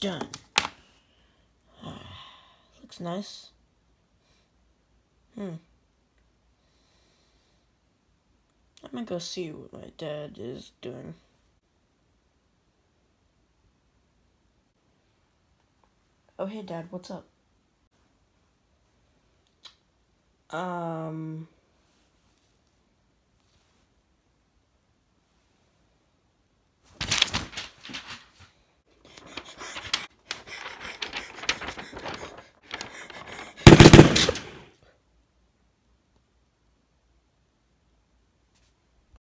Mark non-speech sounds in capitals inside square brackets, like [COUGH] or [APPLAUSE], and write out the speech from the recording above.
done. [SIGHS] looks nice. Hmm. I'm gonna go see what my dad is doing. Oh, hey, Dad, what's up? Um...